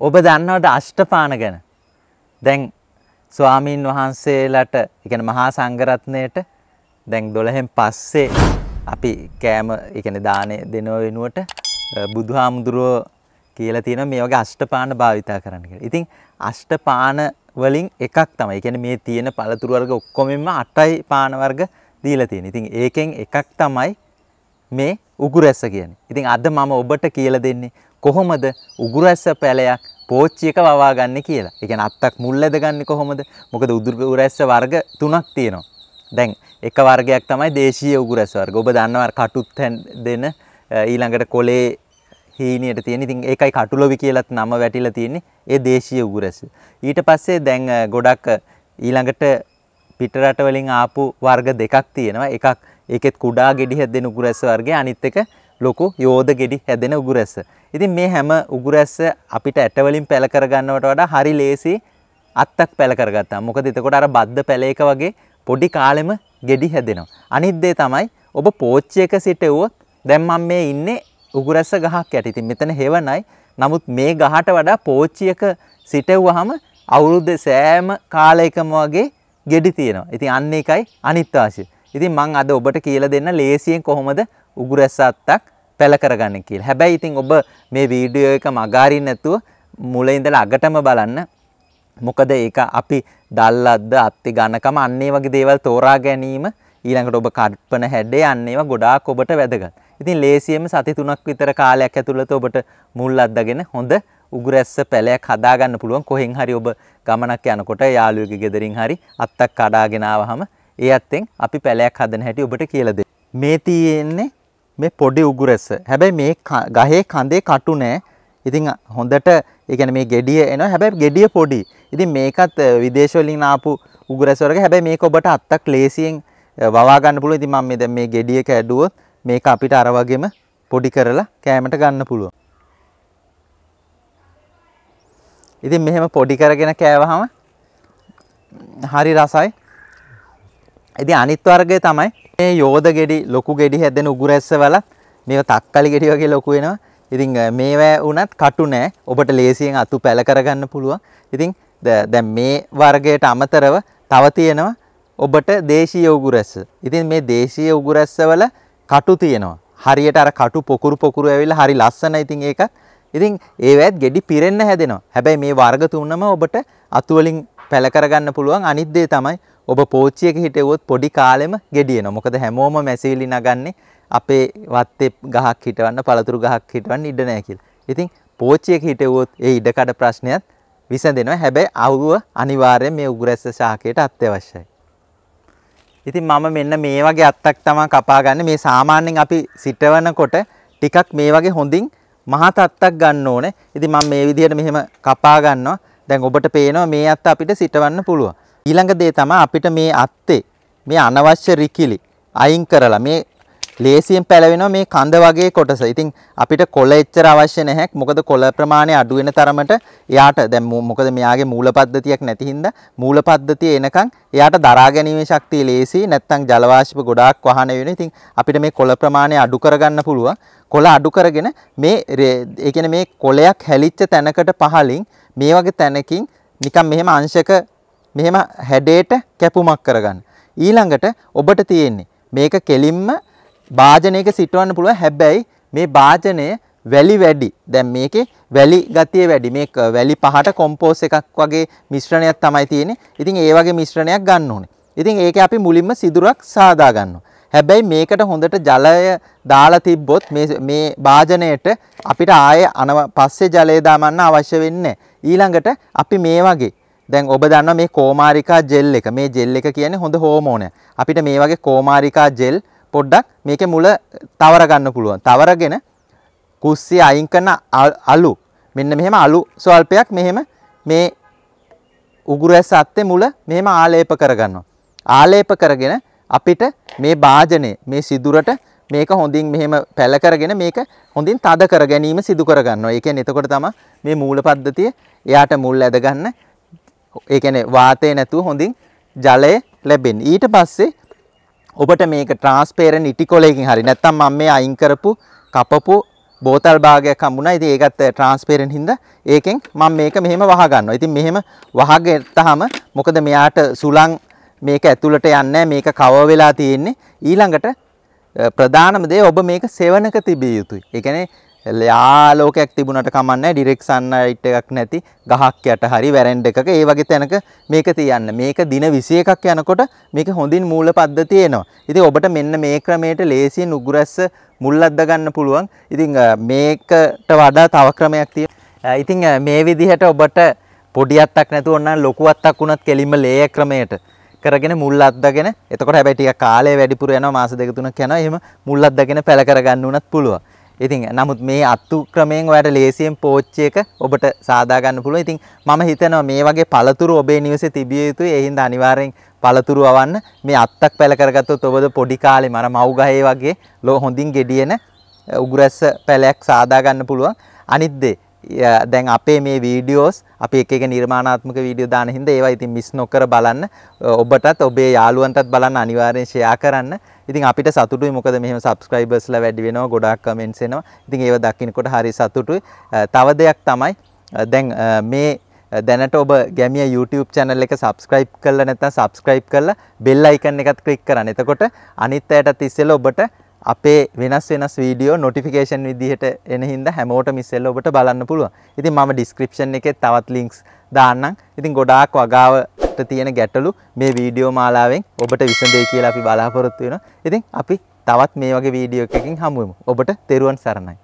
ඔබ දන්නවද අෂ්ටපාන ගැන? දැන් ස්වාමීන් වහන්සේලාට, يعني මහා සංඝරත්නයට දැන් 12න් පස්සේ අපි කෑම, يعني දානේ දෙනව වෙනුවට බුදුහාමුදුරුවෝ කියලා තියෙනවා මේ වගේ අෂ්ටපාන භාවිතා කරන්න කියලා. ඉතින් අෂ්ටපාන වලින් එකක් තමයි. يعني මේ තියෙන පළතුරු වර්ග ඔක්කොමෙම 8යි පාන වර්ග දීලා තියෙන්නේ. ඉතින් ඒකෙන් එකක් තමයි මේ උගුරැස කියන්නේ. ඉතින් අද මම ඔබට කියලා දෙන්නේ කොහොමද උගුරැස පැලයක් පෝච්චි එක වවා ගන්න කියලා. ඒ කියන්නේ අත්තක් මුල් ඇදගන්නේ කොහොමද? මොකද උදුරු රැස්ස වර්ග තුනක් තියෙනවා. දැන් එක වර්ගයක් තමයි දේශීය උගුරු රැස් වර්ග. ඔබ දන්නවා කටුත් දෙන ඊළඟට කොලේ හීනියට තියෙන. ඉතින් ඒකයි කටුලොවි කියලාත් නම වැටිලා තියෙන්නේ. ඒ දේශීය උගුරැස. ඊට පස්සේ දැන් ගොඩක් ඊළඟට පිටරට වලින් ආපු වර්ග දෙකක් තියෙනවා. එකක් ඒකෙත් කුඩා ගෙඩි හැදෙන උගුරැස වර්ගය. අනිත් එක ලොකු යෝධ ගෙඩි හැදෙන උගුරැස්ස. ඉතින් මේ හැම උගුරැස්ස අපිට ඇටවලින් පැල කරගන්නවට වඩා හරි ලේසි අත්තක් පැල කරගත්තා. මොකද එතකොට අර බද්ද පැලයක වගේ පොඩි කාලෙම ගෙඩි හැදෙනවා. අනිත් දේ තමයි ඔබ පෝච්චයක සිටෙව්වොත් දැන් මම මේ ඉන්නේ උගුරැස්ස ගහක් යට. ඉතින් මෙතන හේවණයි. නමුත් මේ ගහට වඩා පෝච්චියක සිටෙව්වහම අවුරුද්ද සෑම කාලයකම වගේ ගෙඩි තියෙනවා. ඉතින් අන්න එකයි අනිත් ආශය. ඉතින් මං අද ඔබට කියලා දෙන්න ලේසියෙන් කොහොමද උගුරැස්ස අත්තක් පැල කරගන්න කියලා. හැබැයි ඉතින් ඔබ මේ වීඩියෝ එක මගහරින්න නැතුව මුල ඉඳලා අගටම බලන්න. මොකද ඒක අපි දල්ලද්ද අත්ති ගණකම අන්න ඒ වගේ දේවල් තෝරා ගැනීම ඊළඟට ඔබ කල්පන හැඩේ අන්න ඒවා ගොඩාක් ඔබට වැදගත්. ඉතින් ලේසියෙම සති තුනක් විතර කාලයක් ඇතුළත ඔබට මුල් අද්දගෙන හොඳ උගුරැස්ස පැලයක් හදාගන්න පුළුවන් කොහෙන් හරි ඔබ ගමනක් යනකොට යාළුවෙකුගේ ගෙදරින් හරි අත්තක් කඩාගෙන ආවහම ඒ අත්තෙන් අපි පැලයක් හදන හැටි ඔබට කියලා දෙන්න. මේ තියෙන්නේ මේ පොඩි උගුරැස. හැබැයි මේ ගහේ කඳේ කටු නෑ. ඉතින් හොඳට ඒ කියන්නේ මේ gediya එනවා. හැබැයි gediya පොඩි. ඉතින් මේකත් විදේශ වලින් ආපු උගුරැස වර්ග. හැබැයි මේක ඔබට අත්තක් ලේසියෙන් වවා ගන්න පුළුවන්. ඉතින් මම මේ දැන් මේ gediya කැඩුවොත් මේක අපිට අර වගේම පොඩි කරලා කෑමට ගන්න පුළුවන්. ඉතින් මෙහෙම පොඩි කරගෙන කෑවහම හරි රසයි. ඉතින් අනිත් වර්ගය තමයි මේ යෝධ ගෙඩි ලොකු ගෙඩි හැදෙන උගුරැස්සවල මේවා තක්කලි ගෙඩි වගේ ලොකු වෙනවා. ඉතින් මේවා වුණත් කටු නෑ. ඔබට ලේසියෙන් අතු පැල කරගන්න පුළුවන්. ඉතින් දැන් මේ වර්ගයට අමතරව තව තියෙනවා ඔබට දේශීය උගුරැස්ස. ඉතින් මේ දේශීය උගුරැස්සවල කටු තියෙනවා. හරියට අර කටු පොකුරු පොකුරු ඇවිල්ලා හරි ලස්සන. ඉතින් ඒකත් ඉතින් ඒවත් ගෙඩි පිරෙන්න හැදෙනවා. හැබැයි මේ වර්ග තුනම ඔබට අතු වලින් පැල කරගන්න පුළුවන්. අනිත් දේ තමයි ඔබ පෝච්චියක හිටෙවොත් පොඩි කාලෙම ගෙඩියනවා. මොකද හැමෝම මැසිලි නගන්නේ අපේ වත්තේ ගහක් හිටවන්න, පළතුරු ගහක් හිටවන්න ඉඩ නැහැ කියලා. ඉතින් පෝච්චියක හිටෙවොත් ඒ ඉඩකඩ ප්‍රශ්නයත් විසඳෙනවා. හැබැයි අවුව අනිවාර්යයෙන් මේ උගුරැස්ස ශාකයට අත්‍යවශ්‍යයි. ඉතින් මම මෙන්න මේ වගේ අත්තක් තමයි කපාගන්නේ. මේ සාමාන්‍යයෙන් අපි සිටවනකොට ටිකක් මේ වගේ හොඳින් මහත් අත්තක් ගන්න ඕනේ. ඉතින් මම මේ විදිහට මෙහෙම කපා ගන්නවා. දැන් ඔබට පේනවා මේ අත්ත අපිට සිටවන්න පුළුවන්. ඊළඟ දේ තමයි අපිට මේ අත්තේ මේ අනවශ්‍ය රිකිලි අයින් කරලා මේ ලේසියෙන් පැලවෙනවා මේ කඳ වගේ කොටස. ඉතින් අපිට කොළ එච්චර අවශ්‍ය නැහැ. මොකද කොළ ප්‍රමාණය අඩු වෙන තරමට එයාට දැන් මොකද මෙයාගේ මූල පද්ධතියක් නැති හින්දා මූල පද්ධතිය එනකන් එයාට දරා ගැනීමේ ශක්තිය ලේසි. නැත්තම් ජල වාෂ්ප ගොඩාක් වහන වෙන. ඉතින් අපිට මේ කොළ ප්‍රමාණය අඩු කරගන්න පුළුවන්. කොළ අඩු කරගෙන මේ ඒ කියන්නේ මේ කොළයක් හැලිච්ච තැනකට පහලින් මේ වගේ තැනකින් නිකන් මෙහෙම අංශක මෙහෙම හැඩයට කැපුමක් කරගන්න. ඊළඟට ඔබට තියෙන්නේ මේක කෙලින්ම භාජනයක සිටවන්න පුළුවන් හැබැයි මේ භාජනය වැලි වැඩි. දැන් මේකේ වැලි ගතිය වැඩි. මේක වැලි පහට කොම්පෝස් එකක් වගේ මිශ්‍රණයක් තමයි තියෙන්නේ. ඉතින් ඒ වගේ මිශ්‍රණයක් ගන්න ඕනේ. ඉතින් ඒක අපි මුලින්ම සිදුරක් සාදා ගන්නවා. හැබැයි මේකට හොඳට ජලය දාලා තිබ්බොත් මේ මේ භාජනයට අපිට ආයේ අනව පස්සේ ජලය දාමන්න අවශ්‍ය වෙන්නේ ඊළඟට අපි මේ වගේ දැන් ඔබ දන්නවා මේ කෝමාරිකා ජෙල් එක. මේ ජෙල් එක කියන්නේ හොඳ හෝමෝනයක්. අපිට මේ වගේ කෝමාරිකා ජෙල් පොඩ්ඩක් මේකේ මුල තවර ගන්න පුළුවන්. තවරගෙන කුස්සිය අයින් කරන අලු මෙන්න මෙහෙම අලු ස්වල්පයක් මෙහෙම මේ උගුරු ඇස් අත්තේ මුල මෙහෙම ආලේප කරගන්නවා. ආලේප කරගෙන අපිට මේ භාජනය මේ සිදුරට මේක හොඳින් මෙහෙම පැල කරගෙන මේක හොඳින් තද කර ගැනීම සිදු කරගන්නවා. ඒ කියන්නේ එතකොට තමයි මේ මූල පද්ධතිය එයාට මුල් ඇද ගන්න ඒ කියන්නේ වාතය නැතුව හොඳින් ජලය ලැබෙන්නේ. ඊට පස්සේ ඔබට මේක ට්‍රාන්ස්පේරන්ට් ඉටිකොලයකින් හරි නැත්නම් මම මේ අයින් කරපු කපපු බෝතල් භාගයක් හම්බුණා. ඉතින් ඒකත් ට්‍රාන්ස්පේරන්ට් හින්දා ඒකෙන් මම මේක මෙහෙම වහ ගන්නවා. ඉතින් මෙහෙම වහගෙත්තාම මොකද මෙයාට සුළං මේක ඇතුළට යන්නේ මේක කව වෙලා තියෙන්නේ. ඊළඟට ප්‍රධානම දේ ඔබ මේක සෙවණක තිබිය යුතුයි. ඒ කියන්නේ යා ලෝකයක් තිබුණට කමන්නෑ ඩිරෙක්සන්න යිට් එකක් නැති ගහක් යට හරි වැරෙන්ඩ එකක ඒ වගේ තැනක මේක තියන්න මේක දින විසිය එකක් යනකොට මේක හොඳින් මූල පද්ධ තියෙනවා ඉති ඔබට මෙන්න මේ ක්‍රමයට ලේසියෙන් උගුරැස්ස මුල්ලද්ද ගන්න පුළුවන් ඉතිං මේකට වඩා තව ක්‍රමයක් තිය ඉතිං මේ විදිහට ඔබට පොඩියත්තක් නැතු ඔන්න ලොකුවත්තක් වුණත් කෙලින්ම ලේය ක්‍රමයට කරගෙන මුල් අද්දගෙන එතකොට හැබැටික කාලේ වැඩිපුර යන මාස දෙක තුනක් යනවා එහෙම මුල් අද්දගෙන පැල කරගන්න උනත් පුළුවන් ඉතින් නමුත් මේ අත්තු ක්‍රමයෙන් ඔයාට ලේසියෙන් පෝච්චි එක ඔබට සාදා ගන්න පුළුවන්. ඉතින් මම හිතනවා මේ වගේ පළතුරු ඔබේ නිවසේ තිබිය යුතුයි. ඒ හින්දා අනිවාර්යෙන් පළතුරු අවන්න මේ අත්තක් පැල කරගත්තොත් ඔබද පොඩි කාලේ මර මව් ගහේ වගේ ලෝ හොඳින් gediyen උගුරැස්ස පැලයක් සාදා ගන්න පුළුවන්. අනිත් දේ දැන් අපේ මේ වීඩියෝස් අපි එක එක නිර්මාණාත්මක වීඩියෝ දාන හින්දා ඒවා ඉතින් මිස් නොකර බලන්න ඔබටත් ඔබේ යාළුවන්ටත් බලන්න අනිවාර්යෙන් ෂෙයා කරන්න. ඉතින් අපිට සතුටුයි මොකද මෙහෙම subscribersලා වැඩි වෙනවා ගොඩාක් comments එනවා. ඉතින් ඒව දකින්නකොට හරි සතුටුයි. තව දෙයක් තමයි දැන් මේ දැනට ඔබ ගැමිය YouTube channel එක subscribe කරලා නැත්නම් subscribe කරලා bell icon එකත් click කරන්න. එතකොට අනිත් අයටත් ඉස්සෙල්ලා ඔබට අපේ වෙනස් වෙනස් වීඩියෝ නොටිෆිකේෂන් විදිහට එන හින්දා හැමෝටම ඉස්සෙල්ලා ඔබට බලන්න පුළුවන්. ඉතින් මම ඩිස්ක්‍රිප්ෂන් එකේ තවත් ලින්ක්ස් දාන්නම්. ඉතින් ගොඩාක් වගාවට තියෙන ගැටලු මේ වීඩියෝ මාලාවෙන් ඔබට විසඳෙයි කියලා අපි බලාපොරොත්තු වෙනවා. ඉතින් අපි තවත් මේ වගේ වීඩියෝ එකකින් හමුවෙමු. ඔබට තෙරුවන් සරණයි.